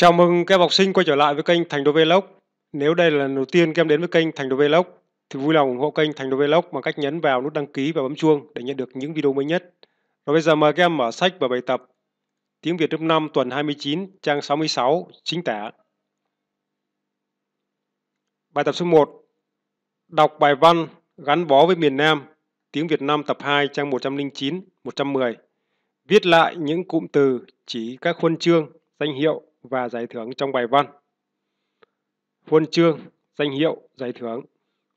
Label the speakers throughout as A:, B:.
A: Chào mừng các học sinh quay trở lại với kênh Thành Đô Vlog. Nếu đây là lần đầu tiên các em đến với kênh Thành Đô Vlog thì vui lòng ủng hộ kênh Thành Đô Vlog bằng cách nhấn vào nút đăng ký và bấm chuông để nhận được những video mới nhất. Và bây giờ mời các em mở sách và bài tập Tiếng Việt lớp 5 tuần 29 trang 66 chính tả. Bài tập số 1. Đọc bài văn gắn bó với miền Nam, tiếng Việt Nam tập 2 trang 109, 110. Viết lại những cụm từ chỉ các khuôn chương, danh hiệu và giải thưởng trong bài văn. Huân chương, danh hiệu, giải thưởng.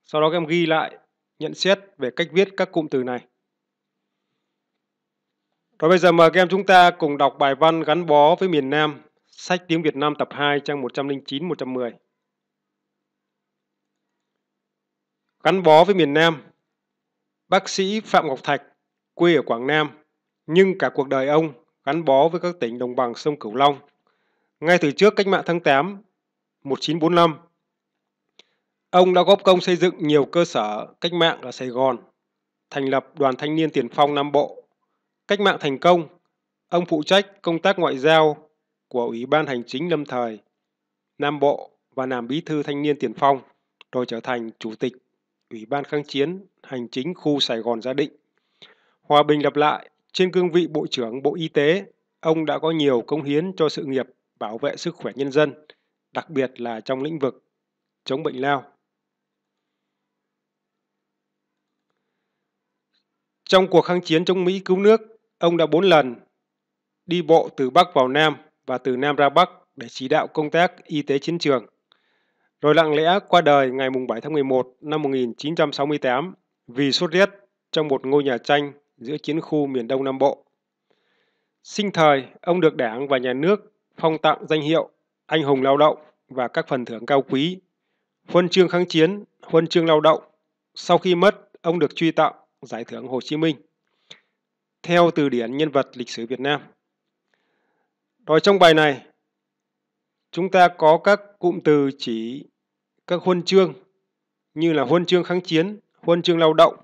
A: Sau đó các em ghi lại nhận xét về cách viết các cụm từ này. Rồi bây giờ mời các em chúng ta cùng đọc bài văn gắn bó với miền Nam, sách tiếng Việt Nam tập 2 trang 109-110. Gắn bó với miền Nam Bác sĩ Phạm Ngọc Thạch, quê ở Quảng Nam, nhưng cả cuộc đời ông gắn bó với các tỉnh đồng bằng sông Cửu Long ngay từ trước cách mạng tháng 8 1945. Ông đã góp công xây dựng nhiều cơ sở cách mạng ở Sài Gòn, thành lập Đoàn Thanh niên Tiền phong Nam Bộ. Cách mạng thành công, ông phụ trách công tác ngoại giao của Ủy ban Hành chính lâm thời Nam Bộ và làm bí thư thanh niên tiền phong, rồi trở thành chủ tịch Ủy ban kháng chiến hành chính khu Sài Gòn Gia Định. Hòa bình lập lại, trên cương vị Bộ trưởng Bộ Y tế, ông đã có nhiều công hiến cho sự nghiệp bảo vệ sức khỏe nhân dân, đặc biệt là trong lĩnh vực chống bệnh lao. Trong cuộc kháng chiến chống Mỹ cứu nước, ông đã bốn lần đi bộ từ Bắc vào Nam và từ Nam ra Bắc để chỉ đạo công tác y tế chiến trường. Rồi lặng lẽ qua đời ngày 7 tháng 11 năm 1968 vì sốt rét trong một ngôi nhà tranh giữa chiến khu miền Đông Nam Bộ. Sinh thời, ông được đảng và nhà nước phong tặng danh hiệu anh hùng lao động và các phần thưởng cao quý, huân chương kháng chiến, huân chương lao động. Sau khi mất, ông được truy tặng giải thưởng Hồ Chí Minh. Theo từ điển nhân vật lịch sử Việt Nam. Rồi trong bài này, chúng ta có các cụm từ chỉ các huân chương như là huân chương kháng chiến, huân chương lao động,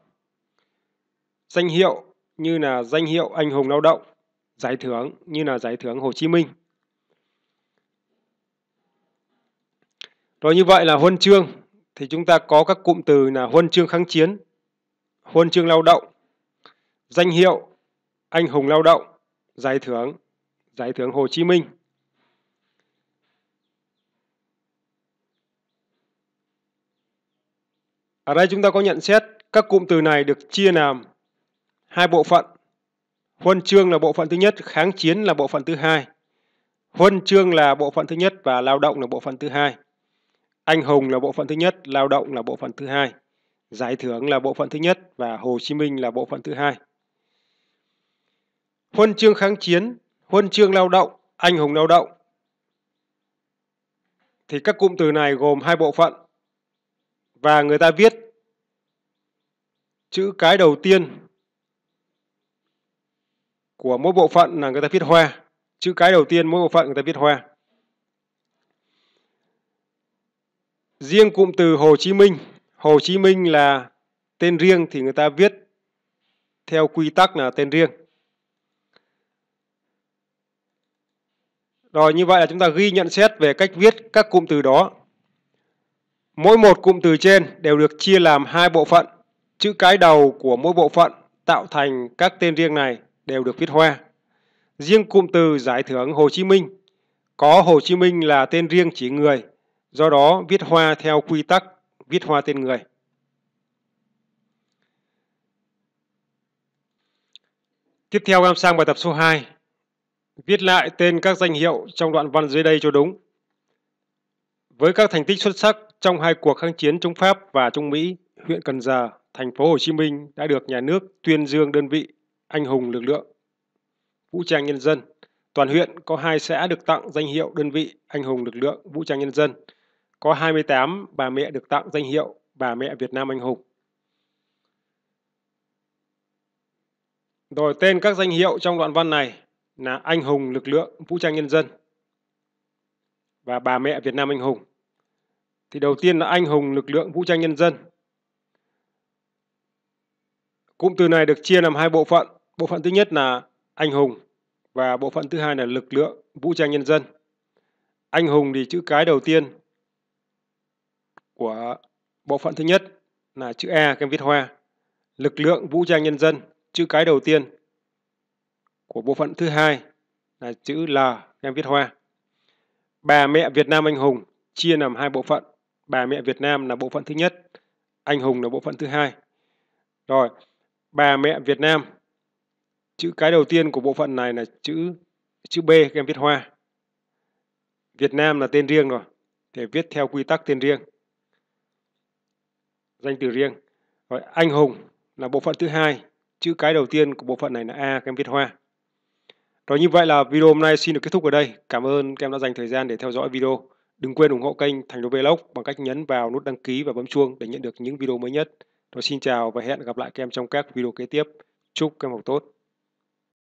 A: danh hiệu như là danh hiệu anh hùng lao động, giải thưởng như là giải thưởng Hồ Chí Minh. Rồi như vậy là huân chương thì chúng ta có các cụm từ là huân chương kháng chiến, huân chương lao động, danh hiệu anh hùng lao động, giải thưởng, giải thưởng Hồ Chí Minh. Ở đây chúng ta có nhận xét các cụm từ này được chia làm hai bộ phận. Huân chương là bộ phận thứ nhất, kháng chiến là bộ phận thứ hai. Huân chương là bộ phận thứ nhất và lao động là bộ phận thứ hai. Anh hùng là bộ phận thứ nhất, lao động là bộ phận thứ hai, giải thưởng là bộ phận thứ nhất và Hồ Chí Minh là bộ phận thứ hai. Huân chương kháng chiến, huân chương lao động, anh hùng lao động. Thì các cụm từ này gồm hai bộ phận và người ta viết chữ cái đầu tiên của mỗi bộ phận là người ta viết hoa chữ cái đầu tiên mỗi bộ phận người ta viết hoa Riêng cụm từ Hồ Chí Minh, Hồ Chí Minh là tên riêng thì người ta viết theo quy tắc là tên riêng. Rồi như vậy là chúng ta ghi nhận xét về cách viết các cụm từ đó. Mỗi một cụm từ trên đều được chia làm hai bộ phận. Chữ cái đầu của mỗi bộ phận tạo thành các tên riêng này đều được viết hoa. Riêng cụm từ giải thưởng Hồ Chí Minh có Hồ Chí Minh là tên riêng chỉ người Do đó, viết hoa theo quy tắc viết hoa tên người. Tiếp theo em sang bài tập số 2. Viết lại tên các danh hiệu trong đoạn văn dưới đây cho đúng. Với các thành tích xuất sắc trong hai cuộc kháng chiến chống Pháp và chống Mỹ, huyện Cần Giờ, thành phố Hồ Chí Minh đã được nhà nước tuyên dương đơn vị anh hùng lực lượng vũ trang nhân dân. Toàn huyện có hai xã được tặng danh hiệu đơn vị anh hùng lực lượng vũ trang nhân dân có 28 bà mẹ được tặng danh hiệu bà mẹ Việt Nam anh hùng. Rồi tên các danh hiệu trong đoạn văn này là anh hùng lực lượng vũ trang nhân dân và bà mẹ Việt Nam anh hùng. Thì đầu tiên là anh hùng lực lượng vũ trang nhân dân. Cụm từ này được chia làm hai bộ phận. Bộ phận thứ nhất là anh hùng và bộ phận thứ hai là lực lượng vũ trang nhân dân. Anh hùng thì chữ cái đầu tiên của bộ phận thứ nhất là chữ E các em viết hoa. Lực lượng vũ trang nhân dân, chữ cái đầu tiên của bộ phận thứ hai là chữ L các em viết hoa. Bà mẹ Việt Nam anh hùng chia làm hai bộ phận. Bà mẹ Việt Nam là bộ phận thứ nhất, anh hùng là bộ phận thứ hai. Rồi, bà mẹ Việt Nam chữ cái đầu tiên của bộ phận này là chữ chữ B các em viết hoa. Việt Nam là tên riêng rồi, để viết theo quy tắc tên riêng danh từ riêng. Rồi, anh hùng là bộ phận thứ hai, chữ cái đầu tiên của bộ phận này là A, các em viết hoa. Rồi như vậy là video hôm nay xin được kết thúc ở đây. Cảm ơn các em đã dành thời gian để theo dõi video. Đừng quên ủng hộ kênh Thành Đô Vlog bằng cách nhấn vào nút đăng ký và bấm chuông để nhận được những video mới nhất. Rồi xin chào và hẹn gặp lại các em trong các video kế tiếp. Chúc các em học tốt.